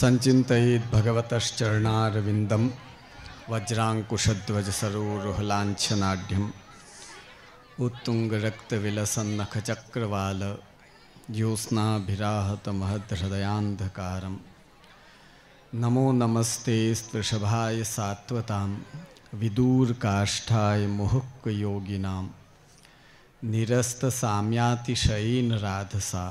સંચિંતયિત ભગવતશ્ચરણારવિંદમ વજ્રાંકુશધ્વજ સરોરુહલાંછનાઢ્યમ ઉત્તુંગ રક્તવિલસન્નખચક્રવાલ જ્યોત્સ્નાભિરાહત મહદહૃદયાંધકારમ નમો નમસ્તે સ્તૃષભાય સાત્વતામ વિદૂરકાષ્ઠાય મુહુક્યોગિનામ નિરસ્ત રાધસા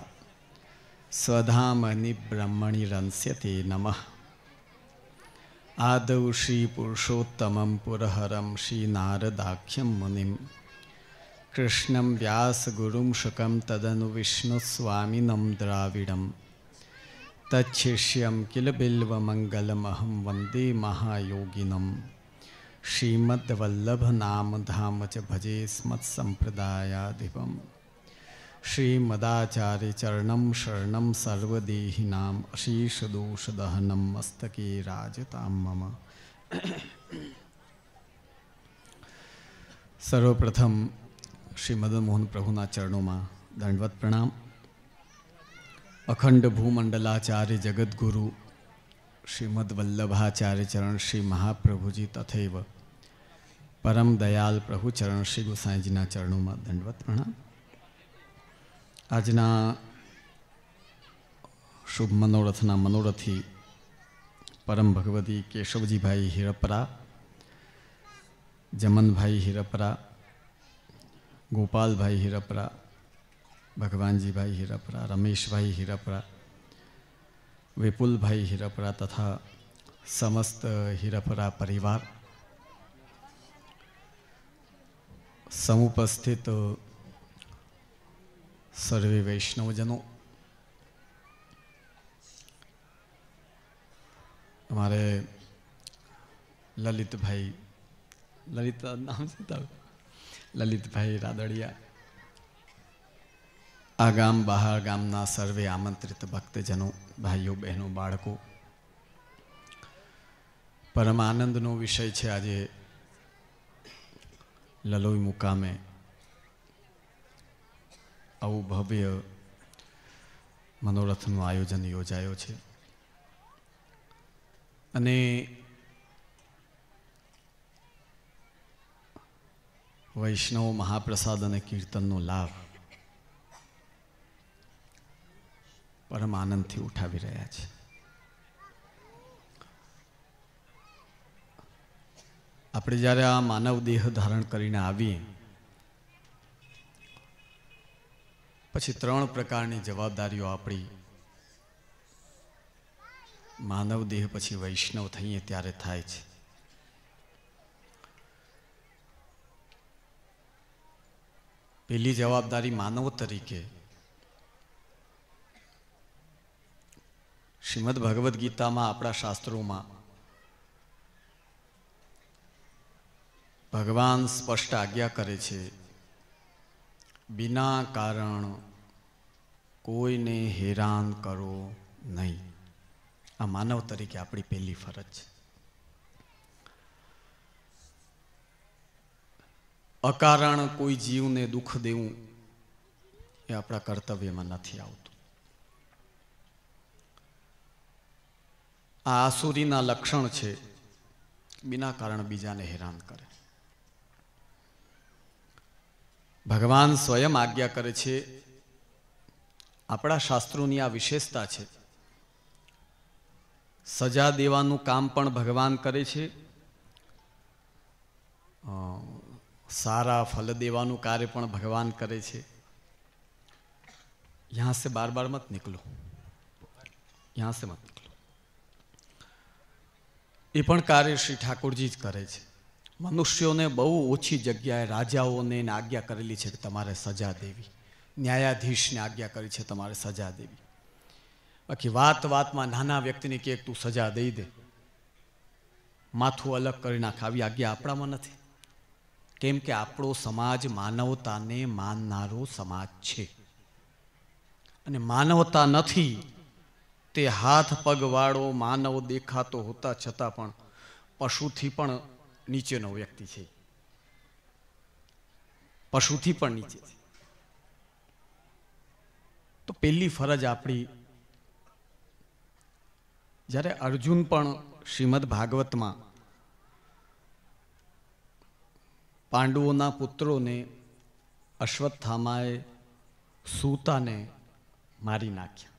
સ્વધામની બ્રહ્મણી રંસ્યતે નમ આદૌ શ્રી પુરુષોત્તમં પુરહરમ શ્રી નારદાખ્યમ મુનિમ કૃષ્ણમ વ્યાસગુરુમ શુકમ તદનુ વિષ્ણુસ્વામિનમ દ્રાવિડમ તચ્છિષ્યમ કિલ બિલ્વમંગલમહં વંદે મહાયોગિનમ શ્રીમદ્વલ્લભનામધામ ભજે સ્મત્સંપ્રદાયાધિપમ શ્રીમદાચાર્યચરણમ શરણમ સર્વદેહિનામ અશીષદોષદહનમ મસ્તકે રાજતામ મમ સર્વપ્રથમ શ્રી મદન મોહન પ્રભુના ચરણોમાં દંડવત પ્રણામ અખંડ ભૂમંડલાચાર્ય જગદગુરુ શ્રીમદ વલ્લભાચાર્ય ચરણ શ્રી મહાપ્રભુજી તથૈવ પરમ દયાલ પ્રભુ ચરણ શ્રી ગોસાઈજીના ચરણોમાં દંડવત પ્રણામ આજના શુભ મનોરથના મનોરથી પરમ ભગવતી કેશવજીભાઈ હિરપરા જમનભાઈ હિરપરા ગોપાલભાઈ હિરપરા ભગવાનજીભાઈ હિરપરા રમેશભાઈ હિરપરા વિપુલભાઈ હિરપરા તથા સમસ્ત હિરપરા પરિવાર સમુપસ્થિત સર્વે વૈષ્ણવજનો અમારે લલિતભાઈ લલિત નામ છે લલિતભાઈ રાદડિયા આ ગામ બહાર ગામના સર્વે આમંત્રિત ભક્તજનો ભાઈઓ બહેનો બાળકો પરમ આનંદનો વિષય છે આજે લલોઈ મુકામે આવું ભવ્ય મનોરથનું આયોજન યોજાયો છે અને વૈષ્ણવ મહાપ્રસાદ અને કીર્તનનો લાભ પરમ આનંદથી ઉઠાવી રહ્યા છે આપણે જ્યારે આ માનવ દેહ ધારણ કરીને આવીએ પછી ત્રણ પ્રકારની જવાબદારીઓ આપણી માનવ દેહ પછી વૈષ્ણવ થઈએ ત્યારે થાય છે પેલી જવાબદારી માનવ તરીકે શ્રીમદ ભગવદ્ ગીતામાં આપણા શાસ્ત્રોમાં ભગવાન સ્પષ્ટ આજ્ઞા કરે છે બિના કારણ કોઈને હેરાન કરો નહીં આ માનવ તરીકે આપણી પહેલી ફરજ છે અકારણ કોઈ જીવને દુઃખ દેવું એ આપણા કર્તવ્યમાં નથી આવતું આ આસુરીના લક્ષણ છે બિના કારણ બીજાને હેરાન કરે ભગવાન સ્વયં આજ્ઞા કરે છે આપણા શાસ્ત્રોની આ વિશેષતા છે સજા દેવાનું કામ પણ ભગવાન કરે છે સારા ફલ દેવાનું કાર્ય પણ ભગવાન કરે છે યહાં સે બાર બાર મત निकलो यहाँ से मत निकलो એ પણ કાર્ય શ્રી ઠાકોરજી જ કરે છે મનુષ્યોને બહુ ઓછી જગ્યાએ રાજાઓને આજ્ઞા કરેલી છે કે તમારે સજા દેવી ન્યાયાધીશને આજ્ઞા કરી છે તમારે સજા દેવી બાકી વાત વાતમાં નાના વ્યક્તિને કે તું સજા દઈ દે માથું અલગ કરી નાખ આવી આજ્ઞા આપણામાં નથી કેમ કે આપણો સમાજ માનવતાને માનનારો સમાજ છે અને માનવતા નથી તે હાથ પગવાળો માનવ દેખાતો હોતા છતાં પણ પશુથી પણ નીચેનો વ્યક્તિ છે પશુથી પણ નીચે છે તો પહેલી ફરજ આપણી જ્યારે અર્જુન પણ શ્રીમદ ભાગવતમાં પાંડવોના પુત્રોને અશ્વત્થામાએ સૂતાને મારી નાખ્યા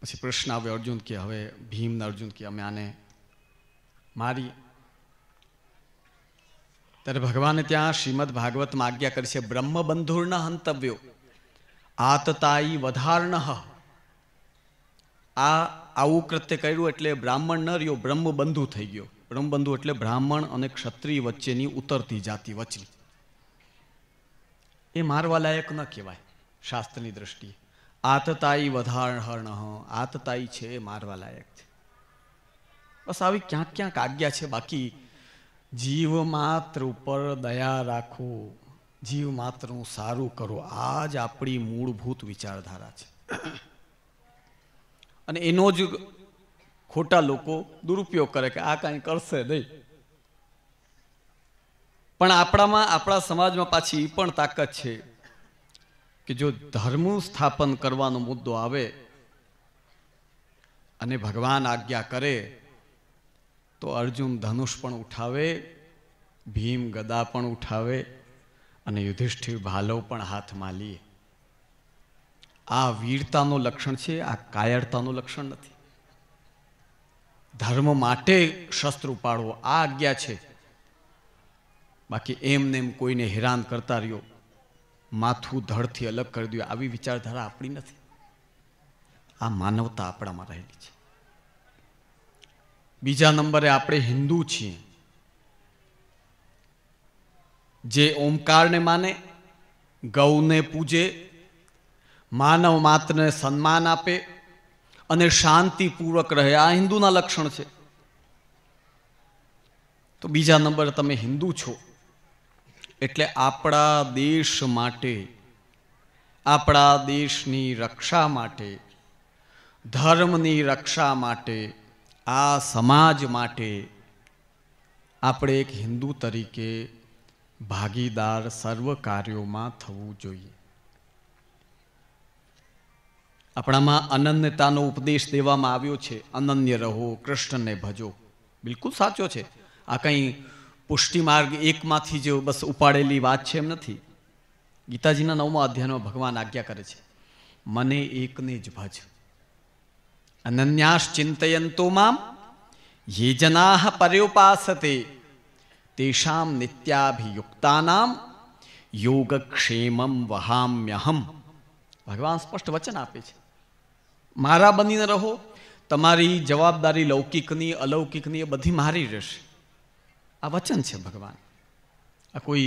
પછી પ્રશ્ન આવ્યો અર્જુન કે હવે ભીમ અર્જુન કે અમે આને મારી ત્યારે ભગવાને ત્યાં શ્રીમદ ભાગવતમાં આજ્ઞા કરી છે બ્રહ્મ બ્રહ્મબંધુર્ન હંતવ્યો આતતાઈ વધાર્ણ આ આવું કૃત્ય કર્યું એટલે બ્રાહ્મણ ન રહ્યો બ્રહ્મ બંધુ થઈ ગયો બ્રહ્મ બંધુ એટલે બ્રાહ્મણ અને ક્ષત્રિય વચ્ચેની ઉતરતી જાતિ વચની એ મારવા લાયક ન કહેવાય શાસ્ત્રની દ્રષ્ટિએ આતતાઈ વધારણ આતતાઈ છે એ મારવા લાયક છે બસ આવી ક્યાંક ક્યાંક આજ્ઞા છે બાકી જીવ માત્ર ઉપર દયા રાખો જીવ માત્રનું સારું કરો આ જ આપણી મૂળભૂત વિચારધારા છે અને એનો જ ખોટા લોકો દુરુપયોગ કરે કે આ કાંઈ કરશે નહીં પણ આપણામાં આપણા સમાજમાં પાછી એ પણ તાકાત છે કે જો ધર્મ સ્થાપન કરવાનો મુદ્દો આવે અને ભગવાન આજ્ઞા કરે તો અર્જુન ધનુષ પણ ઉઠાવે ભીમ ગદા પણ ઉઠાવે અને યુધિષ્ઠિર ભાલવ પણ હાથમાં લીએ આ વીરતાનું લક્ષણ છે આ કાયરતાનું લક્ષણ નથી ધર્મ માટે શસ્ત્ર ઉપાડવો આ આજ્ઞા છે બાકી એમને એમ કોઈને હેરાન કરતા રહ્યો માથું ધડથી અલગ કરી દો આવી વિચારધારા આપણી નથી આ માનવતા આપણામાં રહેલી છે બીજા નંબરે આપણે હિન્દુ છીએ જે ઓમકારને માને ગૌને પૂજે માનવ માત્રને સન્માન આપે અને શાંતિપૂર્વક રહે આ હિન્દુના લક્ષણ છે તો બીજા નંબરે તમે હિન્દુ છો એટલે આપણા દેશ માટે આપણા દેશની રક્ષા માટે ધર્મની રક્ષા માટે આ સમાજ માટે આપણે એક હિન્દુ તરીકે ભાગીદાર સર્વ કાર્યોમાં થવું જોઈએ આપણામાં અનન્યતાનો ઉપદેશ દેવામાં આવ્યો છે અનન્ય રહો કૃષ્ણને ભજો બિલકુલ સાચો છે આ કંઈ પુષ્ટિ માર્ગ એકમાંથી જ બસ ઉપાડેલી વાત છે એમ નથી ગીતાજીના નવમા અધ્યાયમાં ભગવાન આજ્ઞા કરે છે મને એકને જ ભજ અનન્યાશ્ચિંતયંતુ મામ યે જના પર્યુપાસતે તેષામ નિત્યાભિયુક્તાનામ યોગક્ષેમમ વહામ્યહમ ભગવાન સ્પષ્ટ વચન આપે છે મારા બનીને રહો તમારી જવાબદારી લૌકિકની અલૌકિકની એ બધી મારી રહેશે આ વચન છે ભગવાન આ કોઈ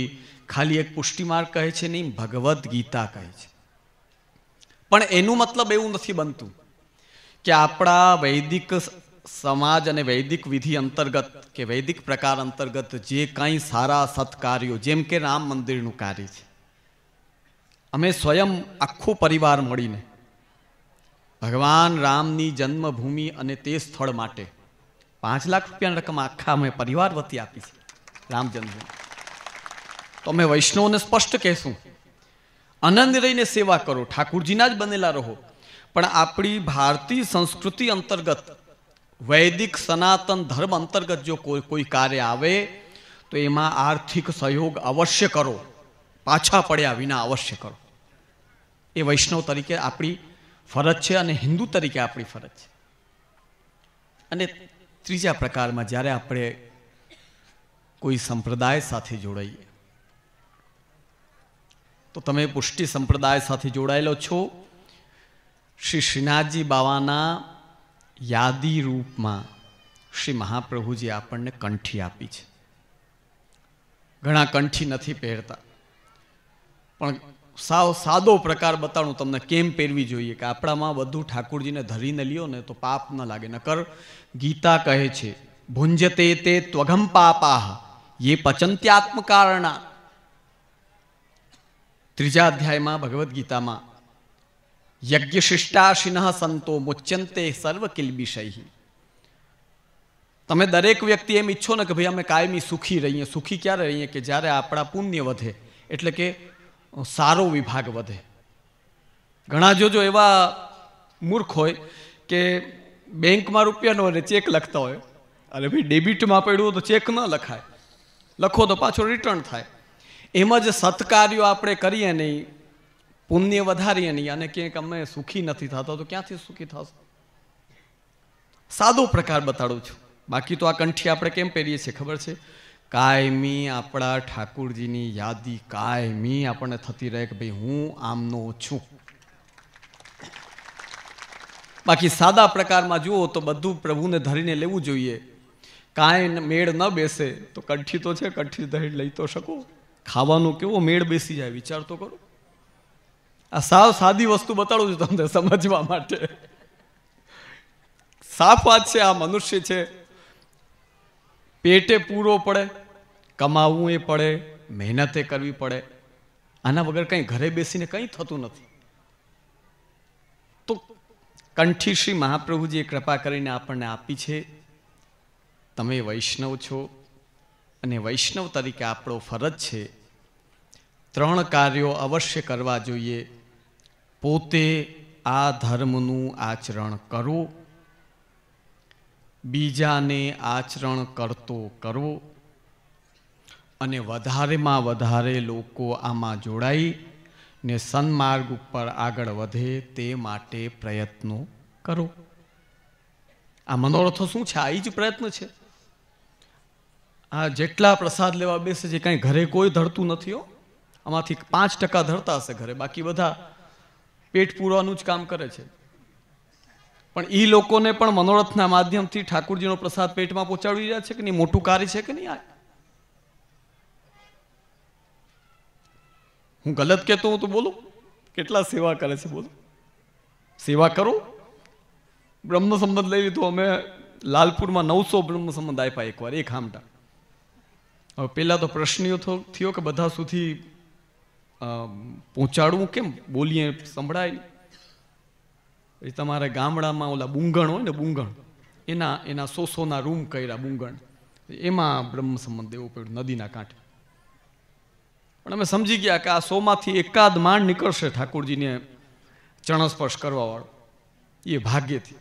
ખાલી એક પુષ્ટિમાર્ગ કહે છે નહીં ભગવદ્ ગીતા કહે છે પણ એનું મતલબ એવું નથી બનતું કે આપણા વૈદિક સમાજ અને વૈદિક વિધિ અંતર્ગત કે વૈદિક પ્રકાર અંતર્ગત જે કંઈ સારા સત્કાર્યો જેમ કે રામ મંદિરનું કાર્ય છે અમે સ્વયં આખો પરિવાર મળીને ભગવાન રામની જન્મભૂમિ અને તે સ્થળ માટે પાંચ લાખ રૂપિયાની રકમ આખા અમે પરિવાર વતી આપી છે રામ જન્મભૂમિ તો અમે વૈષ્ણવને સ્પષ્ટ કહેશું આનંદ રહીને સેવા કરો ઠાકુરજીના જ બનેલા રહો પણ આપણી ભારતીય સંસ્કૃતિ અંતર્ગત વૈદિક સનાતન ધર્મ અંતર્ગત જો કોઈ કોઈ કાર્ય આવે તો એમાં આર્થિક સહયોગ અવશ્ય કરો પાછા પડ્યા વિના અવશ્ય કરો એ વૈષ્ણવ તરીકે આપણી ફરજ છે અને હિન્દુ તરીકે આપણી ફરજ છે અને ત્રીજા પ્રકારમાં જ્યારે આપણે કોઈ સંપ્રદાય સાથે જોડાઈએ તો તમે પુષ્ટિ સંપ્રદાય સાથે જોડાયેલો છો શ્રી શ્રીનાથજી બાવાના યાદી રૂપમાં શ્રી મહાપ્રભુજી આપણને કંઠી આપી છે ઘણા કંઠી નથી પહેરતા પણ સાવ સાદો પ્રકાર બતાડું તમને કેમ પહેરવી જોઈએ કે આપણામાં બધું ઠાકુરજીને ધરીને લ્યો ને તો પાપ ન લાગે નકર ગીતા કહે છે ભુંજતે તે ત્વઘમ પાપાહ એ પચંત્યાત્મકારણા ત્રીજા અધ્યાયમાં ભગવદ્ ગીતામાં યજ્ઞશિષ્ટાશિન સંતો મુચ્યંતે સર્વ કિલબિષય તમે દરેક વ્યક્તિ એમ ઈચ્છો ને કે ભાઈ અમે કાયમી સુખી રહીએ સુખી ક્યારે રહીએ કે જ્યારે આપણા પુણ્ય વધે એટલે કે સારો વિભાગ વધે ઘણા જોજો એવા મૂર્ખ હોય કે બેંકમાં રૂપિયાનો અને ચેક લખતા હોય અરે ભાઈ ડેબિટમાં પડ્યું તો ચેક ન લખાય લખો તો પાછો રિટર્ન થાય એમ જ સત્કાર્યો આપણે કરીએ નહીં પુણ્ય વધારીએ નહીં અને ક્યાંક અમે સુખી નથી થતા તો ક્યાંથી સુખી થશે સાદો પ્રકાર બતાડું છું બાકી તો આ કંઠી આપણે કેમ પહેરીએ છીએ ખબર છે કાયમી આપણા ઠાકુરજીની યાદી કાયમી આપણને થતી રહે કે ભાઈ હું આમનો છું બાકી સાદા પ્રકારમાં જુઓ તો બધું પ્રભુને ધરીને લેવું જોઈએ કાંઈ મેળ ન બેસે તો કંઠી તો છે કંઠી ધરી લઈ તો શકો ખાવાનું કેવો મેળ બેસી જાય વિચાર તો કરો આ સાવ સાદી વસ્તુ બતાડું છું તમને સમજવા માટે સાફ વાત છે આ મનુષ્ય છે પેટે પૂરો પડે કમાવવું એ પડે મહેનતે કરવી પડે આના વગર કંઈ ઘરે બેસીને કંઈ થતું નથી તો કંઠી શ્રી મહાપ્રભુજીએ કૃપા કરીને આપણને આપી છે તમે વૈષ્ણવ છો અને વૈષ્ણવ તરીકે આપણો ફરજ છે ત્રણ કાર્યો અવશ્ય કરવા જોઈએ પોતે આ ધર્મનું આચરણ કરો બીજાને આચરણ કરતો કરો અને વધારેમાં વધારે લોકો આમાં જોડાઈ ને સન્માર્ગ ઉપર આગળ વધે તે માટે પ્રયત્નો કરો આ મનોરથો શું છે આ જ પ્રયત્ન છે આ જેટલા પ્રસાદ લેવા બેસે છે કાંઈ ઘરે કોઈ ધરતું નથી હો આમાંથી પાંચ ટકા ધરતા હશે ઘરે બાકી બધા પેટ પૂરવાનું જ કામ કરે છે પણ એ લોકોને પણ મનોરથના માધ્યમથી ઠાકુરજીનો પ્રસાદ પેટમાં પહોંચાડી રહ્યા છે કે નહીં મોટું કાર્ય છે કે નહીં આ હું ગલત કહેતો હું તો બોલું કેટલા સેવા કરે છે બોલો સેવા કરો બ્રહ્મ સંબંધ લઈ લીધો અમે લાલપુરમાં નવસો બ્રહ્મ સંબંધ આપ્યા એકવાર એક હામટા હવે પહેલાં તો પ્રશ્ન થયો કે બધા સુધી પહોંચાડવું કેમ બોલીએ સંભળાય એ તમારે ગામડામાં ઓલા બુંગણ હોય ને બુંગણ એના એના સો સોના રૂમ કર્યા બુંગણ એમાં બ્રહ્મ સંબંધ દેવો પડ્યો નદીના કાંઠે પણ અમે સમજી ગયા કે આ સોમાંથી એકાદ માંડ નીકળશે ઠાકોરજીને ચરણસ્પર્શ કરવાવાળો એ ભાગ્યથી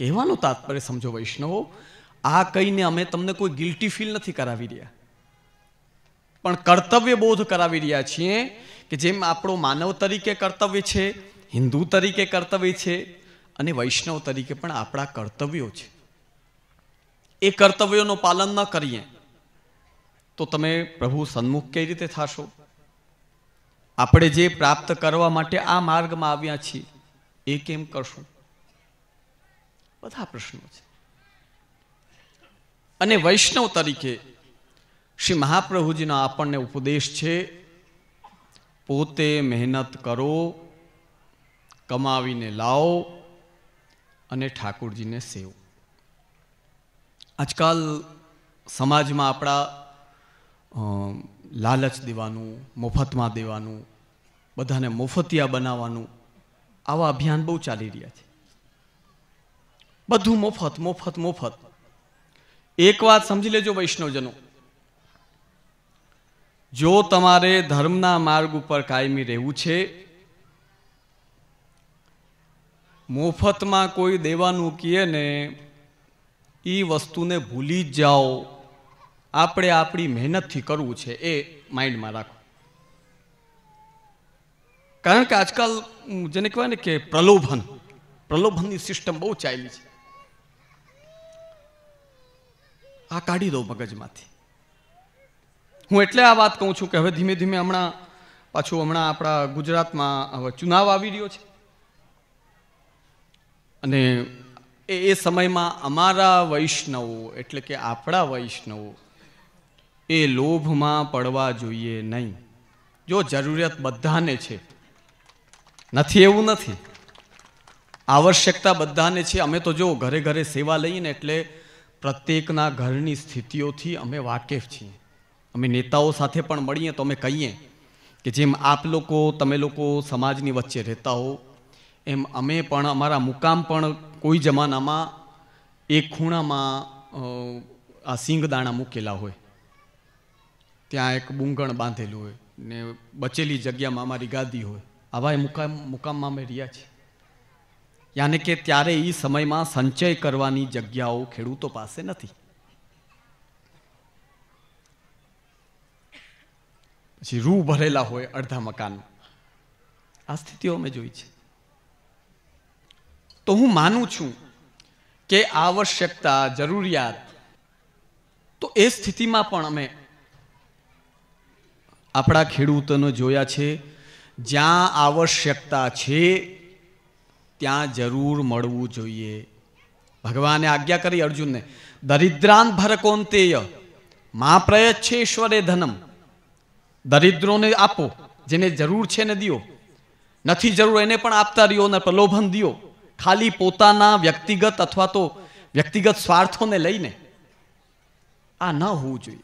કહેવાનું તાત્પર્ય સમજો વૈષ્ણવો આ કહીને અમે તમને કોઈ ગિલ્ટી ફીલ નથી કરાવી રહ્યા પણ કર્તવ્ય બોધ કરાવી રહ્યા છીએ કે જેમ આપણો માનવ તરીકે કર્તવ્ય છે હિન્દુ તરીકે કર્તવ્ય છે અને વૈષ્ણવ તરીકે પણ આપણા કર્તવ્યો છે એ કર્તવ્યોનો પાલન ન કરીએ તો તમે પ્રભુ સન્મુખ કઈ રીતે થશો આપણે જે પ્રાપ્ત કરવા માટે આ માર્ગમાં આવ્યા છીએ એ કેમ કરશું બધા પ્રશ્નો છે અને વૈષ્ણવ તરીકે શ્રી મહાપ્રભુજીનો આપણને ઉપદેશ છે પોતે મહેનત કરો કમાવીને લાવો અને ઠાકોરજીને સેવ આજકાલ સમાજમાં આપણા લાલચ દેવાનું મફતમાં દેવાનું બધાને મફતિયા બનાવવાનું આવા અભિયાન બહુ ચાલી રહ્યા છે બધું મફત મફત મફત એક વાત સમજી લેજો વૈષ્ણવજનો જો તમારે ધર્મના માર્ગ ઉપર કાયમી રહેવું છે મોફતમાં કોઈ દેવાનું કીએ ને એ વસ્તુને ભૂલી જ જાઓ આપણે આપણી મહેનતથી કરવું છે એ માઇન્ડમાં રાખો કારણ કે આજકાલ જેને કહેવાય ને કે પ્રલોભન પ્રલોભનની સિસ્ટમ બહુ ચાલી છે આ કાઢી દો મગજમાંથી હું એટલે આ વાત કહું છું કે હવે ધીમે ધીમે હમણાં પાછું હમણાં આપણા ગુજરાતમાં હવે ચુનાવ આવી રહ્યો છે અને એ એ સમયમાં અમારા વૈષ્ણવો એટલે કે આપણા વૈષ્ણવો એ લોભમાં પડવા જોઈએ નહીં જો જરૂરિયાત બધાને છે નથી એવું નથી આવશ્યકતા બધાને છે અમે તો જો ઘરે ઘરે સેવા લઈએ ને એટલે પ્રત્યેકના ઘરની સ્થિતિઓથી અમે વાકેફ છીએ અમે નેતાઓ સાથે પણ મળીએ તો અમે કહીએ કે જેમ આપ લોકો તમે લોકો સમાજની વચ્ચે રહેતા હો એમ અમે પણ અમારા મુકામ પણ કોઈ જમાનામાં એક ખૂણામાં આ સિંગદાણા મૂકેલા હોય ત્યાં એક બુંગણ બાંધેલું હોય ને બચેલી જગ્યામાં અમારી ગાદી હોય આવા એ મુકામ મુકામમાં અમે રહ્યા છીએ યાને કે ત્યારે એ સમયમાં સંચય કરવાની જગ્યાઓ ખેડૂતો પાસે નથી પછી રૂ ભરેલા હોય અડધા મકાન આ સ્થિતિઓ અમે જોઈ છે તો હું માનું છું કે આવશ્યકતા જરૂરિયાત તો એ સ્થિતિમાં પણ અમે આપણા ખેડૂતોને જોયા છે જ્યાં આવશ્યકતા છે ત્યાં જરૂર મળવું જોઈએ ભગવાને આજ્ઞા કરી અર્જુનને દરિદ્રાન ભરકોંતેય મા છે ઈશ્વરે ધનમ દરિદ્રોને આપો જેને જરૂર છે ને દિયો નથી જરૂર એને પણ આપતા રહ્યો ને પ્રલોભન દિયો ખાલી પોતાના વ્યક્તિગત અથવા તો વ્યક્તિગત સ્વાર્થોને લઈને આ ન હોવું જોઈએ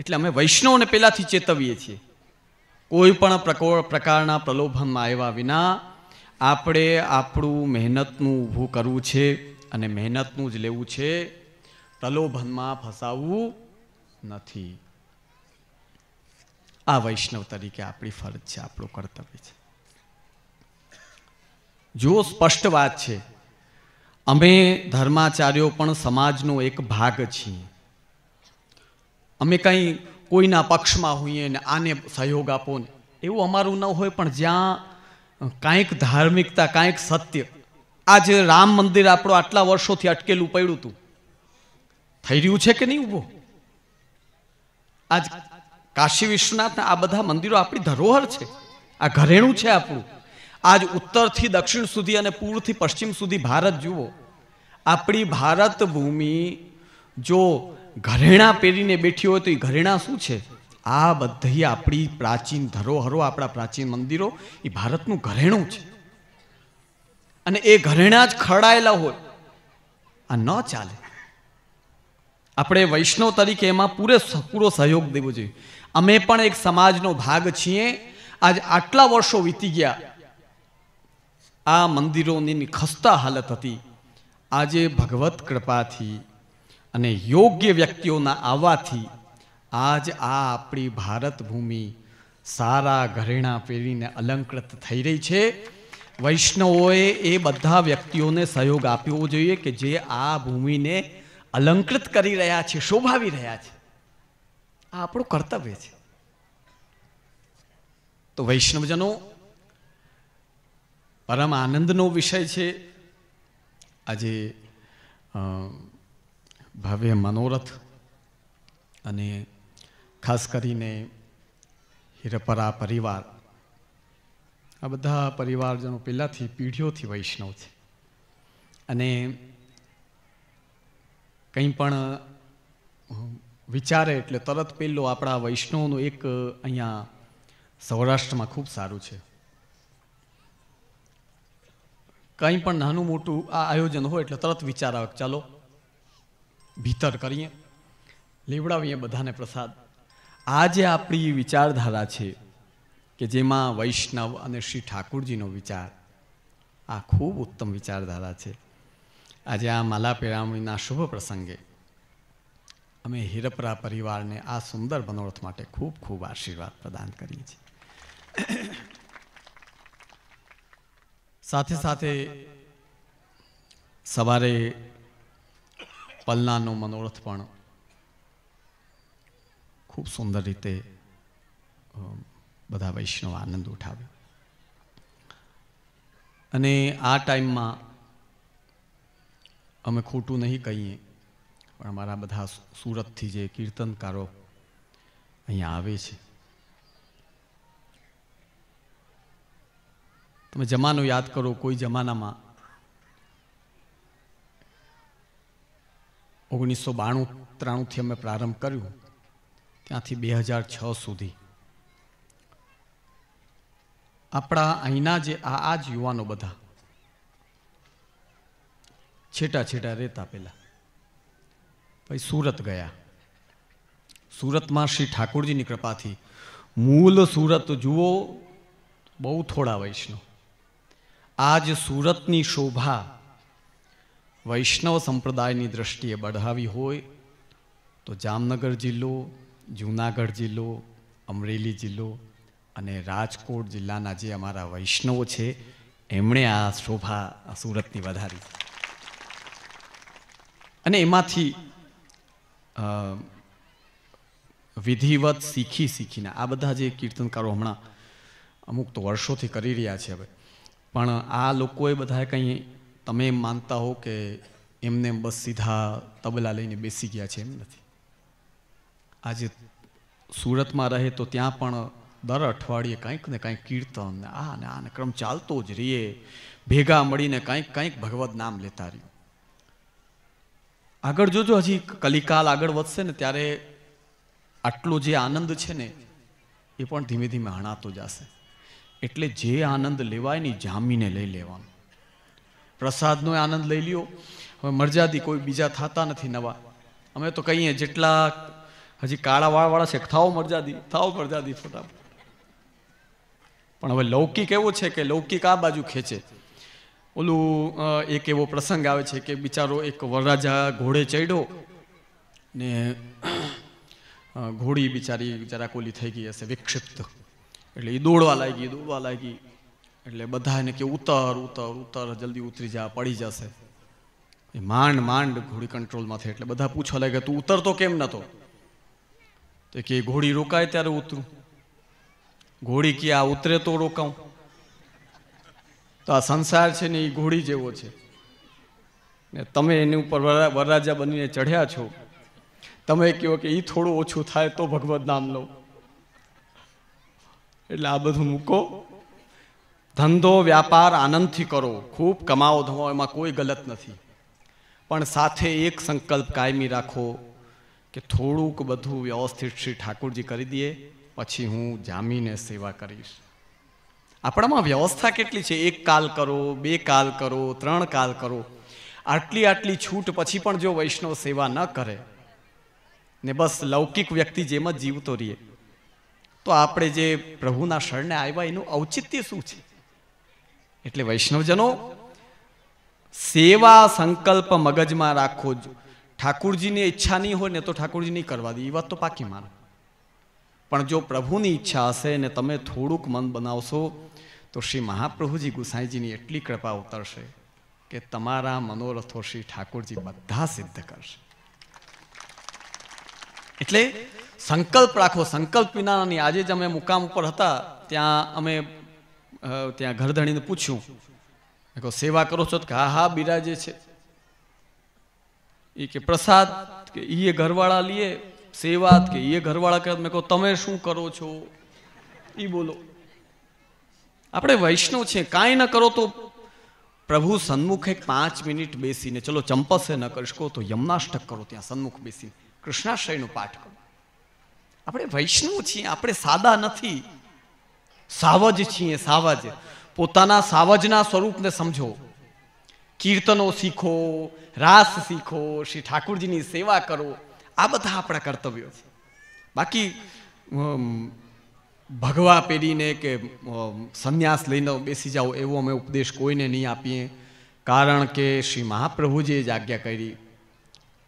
એટલે અમે વૈષ્ણવને પહેલાંથી ચેતવીએ છીએ કોઈ પણ પ્રકારના પ્રલોભનમાં આવ્યા વિના આપણે આપણું મહેનતનું ઊભું કરવું છે અને મહેનતનું જ લેવું છે પ્રલોભનમાં ફસાવવું નથી આ વૈષ્ણવ તરીકે આપણી ફરજ છે આપણું કર્તવ્ય છે જુઓ સ્પષ્ટ વાત છે અમે ધર્માચાર્યો પણ સમાજનો એક ભાગ છીએ અમે કંઈ કોઈના પક્ષમાં હોઈએ ને આને સહયોગ આપો ને એવું અમારું ન હોય પણ જ્યાં કાંઈક ધાર્મિકતા કાંઈક સત્ય આ જે રામ મંદિર આપણું આટલા વર્ષોથી અટકેલું પડ્યું હતું થઈ રહ્યું છે કે નહીં ઊભો આજ કાશી વિશ્વનાથના આ બધા મંદિરો આપણી ધરોહર છે આ ઘરેણું છે આપણું આજ ઉત્તરથી દક્ષિણ સુધી અને પૂર્વથી પશ્ચિમ સુધી ભારત જુઓ આપણી ભારત ભૂમિ જો ઘરેણા પહેરીને બેઠી હોય તો એ ઘરેણા શું છે આ બધી આપણી પ્રાચીન ધરોહરો આપણા પ્રાચીન મંદિરો એ ભારતનું ઘરેણું છે અને એ ઘરેણા જ ખરડાયેલા હોય આ ન ચાલે આપણે વૈષ્ણવ તરીકે એમાં પૂરે પૂરો સહયોગ દેવો જોઈએ અમે પણ એક સમાજનો ભાગ છીએ આજ આટલા વર્ષો વીતી ગયા આ મંદિરોની ખસ્તા હાલત હતી આજે ભગવત કૃપાથી અને યોગ્ય વ્યક્તિઓના આવવાથી આજ આ આપણી ભારત ભૂમિ સારા ઘરેણા પહેરીને અલંકૃત થઈ રહી છે વૈષ્ણવોએ એ બધા વ્યક્તિઓને સહયોગ આપવો જોઈએ કે જે આ ભૂમિને અલંકૃત કરી રહ્યા છે શોભાવી રહ્યા છે આ આપણું કર્તવ્ય છે તો વૈષ્ણવજનો પરમ આનંદનો વિષય છે આજે ભવ્ય મનોરથ અને ખાસ કરીને હિરપરા પરિવાર આ બધા પરિવારજનો પહેલાંથી પેઢીઓથી વૈષ્ણવ છે અને કંઈ પણ વિચારે એટલે તરત પહેલો આપણા વૈષ્ણવનું એક અહીંયા સૌરાષ્ટ્રમાં ખૂબ સારું છે કંઈ પણ નાનું મોટું આ આયોજન હોય એટલે તરત વિચાર આવે ચાલો ભીતર કરીએ લેવડાવીએ બધાને પ્રસાદ આ જે આપણી વિચારધારા છે કે જેમાં વૈષ્ણવ અને શ્રી ઠાકુરજીનો વિચાર આ ખૂબ ઉત્તમ વિચારધારા છે આજે આ માલા પેરામણીના શુભ પ્રસંગે અમે હિરપરા પરિવારને આ સુંદર મનોરથ માટે ખૂબ ખૂબ આશીર્વાદ પ્રદાન કરીએ છીએ સાથે સાથે સવારે પલનાનો મનોરથ પણ ખૂબ સુંદર રીતે બધા વૈષ્ણવ આનંદ ઉઠાવ્યો અને આ ટાઈમમાં અમે ખોટું નહીં કહીએ પણ અમારા બધા સુરતથી જે કીર્તનકારો અહીંયા આવે છે તમે જમાનો યાદ કરો કોઈ જમાનામાં ઓગણીસો બાણું ત્રાણુંથી અમે પ્રારંભ કર્યું ત્યાંથી બે હજાર છ સુધી આપણા અહીંના જે આ આ જ યુવાનો બધા છેટા છેટા રહેતા પહેલાં પછી સુરત ગયા સુરતમાં શ્રી ઠાકોરજીની કૃપાથી મૂલ સુરત જુઓ બહુ થોડા વૈષ્ણવ આજ સુરતની શોભા વૈષ્ણવ સંપ્રદાયની દ્રષ્ટિએ બઢાવી હોય તો જામનગર જિલ્લો જૂનાગઢ જિલ્લો અમરેલી જિલ્લો અને રાજકોટ જિલ્લાના જે અમારા વૈષ્ણવો છે એમણે આ શોભા સુરતની વધારી અને એમાંથી વિધિવત શીખી શીખીને આ બધા જે કીર્તનકારો હમણાં અમુક તો વર્ષોથી કરી રહ્યા છે હવે પણ આ લોકોએ બધાએ કંઈ તમે એમ માનતા હો કે એમને બસ સીધા તબલા લઈને બેસી ગયા છે એમ નથી આજે સુરતમાં રહે તો ત્યાં પણ દર અઠવાડિયે કંઈક ને કંઈક કીર્તન ને આ ને આ ને ક્રમ ચાલતો જ રહીએ ભેગા મળીને કંઈક કંઈક ભગવત નામ લેતા રહ્યું આગળ જોજો હજી કલિકાલ આગળ વધશે ને ત્યારે આટલો જે આનંદ છે ને એ પણ ધીમે ધીમે હણાતો જશે એટલે જે આનંદ લેવાય ને જામીને લઈ લેવાનો પ્રસાદનો આનંદ લઈ લ્યો હવે મરજાદી કોઈ બીજા થતા નથી નવા અમે તો કહીએ જેટલા હજી કાળા વાળવાળા છે થાવ મરજાદી થાવ મરજાદી ફોટા પણ હવે લૌકિક એવો છે કે લૌકિક આ બાજુ ખેંચે ઓલું એક એવો પ્રસંગ આવે છે કે બિચારો એક વરરાજા ઘોડે ચડ્યો ને ઘોડી બિચારી બિચારા કોલી થઈ ગઈ હશે વિક્ષિપ્ત એટલે એ દોડવા લાગી દોડવા લાગી એટલે બધા એને કે ઉતર ઉતર ઉતર જલ્દી ઉતરી જા પડી જશે એ માંડ માંડ ઘોડી કંટ્રોલમાં થઈ એટલે બધા પૂછવા લાગે તું ઉતરતો કેમ નતો તો કે ઘોડી રોકાય ત્યારે ઉતરું ઘોડી કે આ ઉતરે તો રોકાઉં તો આ સંસાર છે ને એ ઘોડી જેવો છે ને તમે એની ઉપર વરરાજા બનીને ચઢ્યા છો તમે કહો કે એ થોડું ઓછું થાય તો ભગવત નામ લો એટલે આ બધું મૂકો ધંધો વ્યાપાર આનંદથી કરો ખૂબ કમાવો ધમાવો એમાં કોઈ ગલત નથી પણ સાથે એક સંકલ્પ કાયમી રાખો કે થોડુંક બધું વ્યવસ્થિત શ્રી ઠાકુરજી કરી દઈએ પછી હું જામીને સેવા કરીશ આપણામાં વ્યવસ્થા કેટલી છે એક કાલ કરો બે કાલ કરો ત્રણ કાલ કરો આટલી આટલી છૂટ પછી પણ જો વૈષ્ણવ સેવા ન કરે ને બસ લૌકિક વ્યક્તિ જેમ જ જીવતો રહીએ તો આપણે જે પ્રભુના શરણે આવ્યા એનું ઔચિત્ય શું છે એટલે વૈષ્ણવજનો સેવા સંકલ્પ મગજમાં રાખો જ ઠાકુરજીની ઈચ્છા નહીં હોય ને તો ઠાકુરજી નહીં કરવા દે એ વાત તો પાકી માનો પણ જો પ્રભુની ઈચ્છા હશે ને તમે થોડુંક મન બનાવશો તો શ્રી મહાપ્રભુજી ગુસાઈજીની એટલી કૃપા ઉતરશે કે તમારા મનોરથો શ્રી ઠાકોરજી બધા સિદ્ધ કરશે એટલે સંકલ્પ રાખો સંકલ્પ વિનાની આજે જ અમે મુકામ ઉપર હતા ત્યાં અમે ત્યાં ઘરધણીને પૂછ્યું સેવા કરો છો કે હા હા બિરાજે છે એ કે પ્રસાદ કે એ ઘરવાળા લીએ સે કે એ ઘરવાળા કહે કહો તમે શું કરો છો એ બોલો આપણે વૈષ્ણવ છીએ કાંઈ ન કરો તો પ્રભુ સન્મુખે પાંચ મિનિટ બેસીને ચલો ચંપસે ન કરશો તો યમનાષ્ટક કરો ત્યાં સન્મુખ બેસીને કૃષ્ણાશ્રયનો પાઠ કરો આપણે વૈષ્ણવ છીએ આપણે સાદા નથી સાવજ છીએ સાવજ પોતાના સાવજના સ્વરૂપને સમજો કીર્તનો શીખો રાસ શીખો શ્રી ઠાકુરજીની સેવા કરો આ બધા આપણા કર્તવ્યો બાકી ભગવા પહેરીને કે સંન્યાસ લઈને બેસી જાઓ એવો અમે ઉપદેશ કોઈને નહીં આપીએ કારણ કે શ્રી મહાપ્રભુજીએ જ આજ્ઞા કરી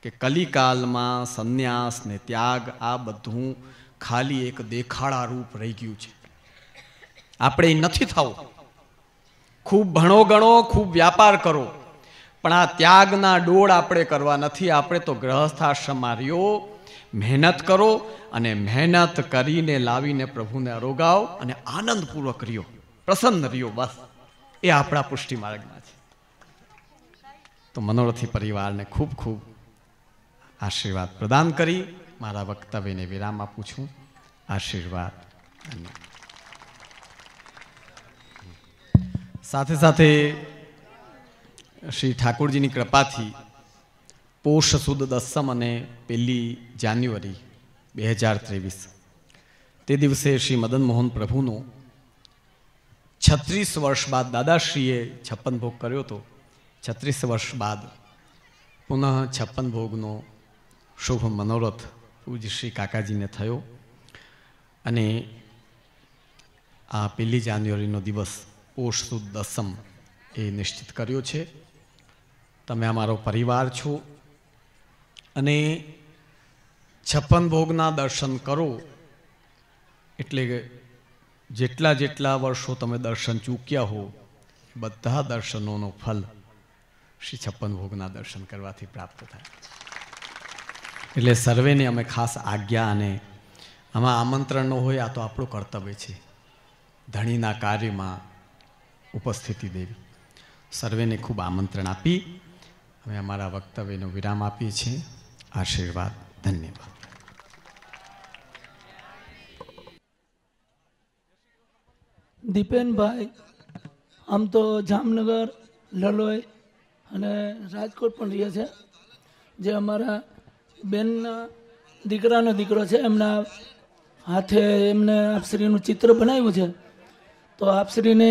કે કલિકાલમાં સંન્યાસ ને ત્યાગ આ બધું ખાલી એક દેખાડા રૂપ રહી ગયું છે આપણે નથી થવું ખૂબ ભણો ગણો ખૂબ વ્યાપાર કરો પણ આ ત્યાગના ડોળ આપણે કરવા નથી આપણે તો ગ્રહસ્થાશ્રમમાં રહ્યો મહેનત કરો અને મહેનત કરીને લાવીને પ્રભુને રોગાવો અને આનંદપૂર્વક રહ્યો પ્રસન્ન રહ્યો બસ એ આપણા પુષ્ટિ માર્ગમાં છે તો મનોરથી પરિવારને ખૂબ ખૂબ આશીર્વાદ પ્રદાન કરી મારા વક્તવ્યને વિરામ આપું છું આશીર્વાદ સાથે સાથે શ્રી ઠાકોરજીની કૃપાથી પોષ સુદ દસમ અને પહેલી જાન્યુઆરી બે હજાર ત્રેવીસ તે દિવસે શ્રી મદન મોહન પ્રભુનો છત્રીસ વર્ષ બાદ દાદાશ્રીએ છપ્પન ભોગ કર્યો હતો છત્રીસ વર્ષ બાદ પુનઃ છપ્પન ભોગનો શુભ મનોરથ પૂજ શ્રી કાકાજીને થયો અને આ પહેલી જાન્યુઆરીનો દિવસ પોષ સુદ દસમ એ નિશ્ચિત કર્યો છે તમે અમારો પરિવાર છો અને છપ્પન ભોગના દર્શન કરો એટલે જેટલા જેટલા વર્ષો તમે દર્શન ચૂક્યા હો બધા દર્શનોનો ફલ શ્રી છપ્પન ભોગના દર્શન કરવાથી પ્રાપ્ત થાય એટલે સર્વેને અમે ખાસ આજ્ઞા અને આમાં આમંત્રણ ન હોય આ તો આપણું કર્તવ્ય છે ધણીના કાર્યમાં ઉપસ્થિતિ દેવી સર્વેને ખૂબ આમંત્રણ આપી અમે અમારા વક્તવ્યનો વિરામ આપીએ છીએ આશીર્વાદ ધન્યવાદ દીપેનભાઈ આમ તો જામનગર લલોઈ અને રાજકોટ પણ રહે છે જે અમારા બેનના દીકરાનો દીકરો છે એમના હાથે એમને આપશ્રીનું ચિત્ર બનાવ્યું છે તો આપશ્રીને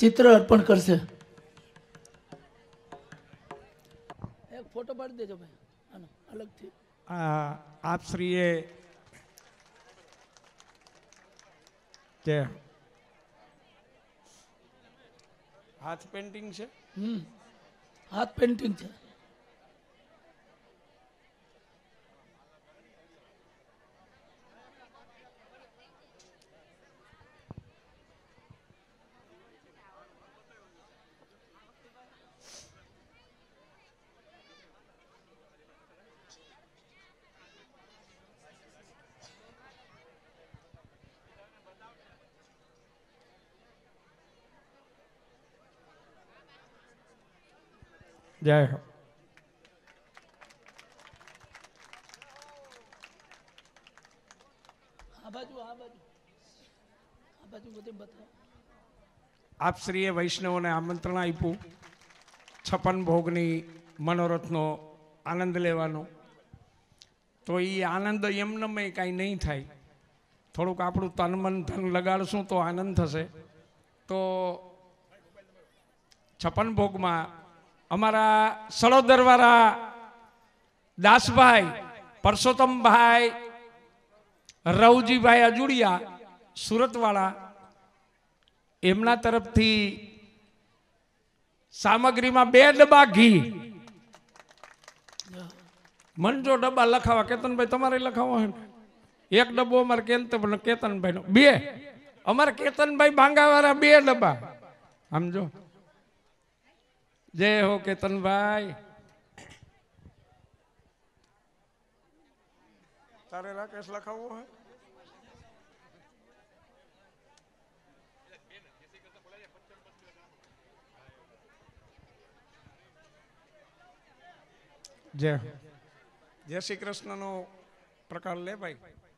ચિત્ર અર્પણ કરશે ફોટો પાડી દેજો ભાઈ આનો અલગથી આપ શ્રીએ કે હાથ પેન્ટિંગ છે હમ હાથ પેન્ટિંગ છે જય હો er- આપશ્રીએ વૈષ્ણવોને આમંત્રણ આપ્યું છપન ભોગની મનોરથનો આનંદ લેવાનો તો એ આનંદ એમનમય કાંઈ નહીં થાય થોડુંક આપણું તન મન ધન લગાડશું તો આનંદ થશે તો છપન ભોગમાં અમારા સળોદરવાળા દાસભાઈ પરસોત્તમભાઈ રવજીભાઈ અજુડિયા સુરતવાળા એમના તરફથી સામગ્રીમાં બે ડબ્બા ઘી મંજો ડબ્બા લખાવા કેતનભાઈ તમારે લખાવો એક ડબ્બો અમારે કેતન કેતનભાઈનો બે અમારે કેતનભાઈ ભાંગાવાળા બે ડબ્બા સમજો जय हो केतन भाई तारे ला कैसे लखा वो है जय जय श्री कृष्ण नो प्रकार ले भाई।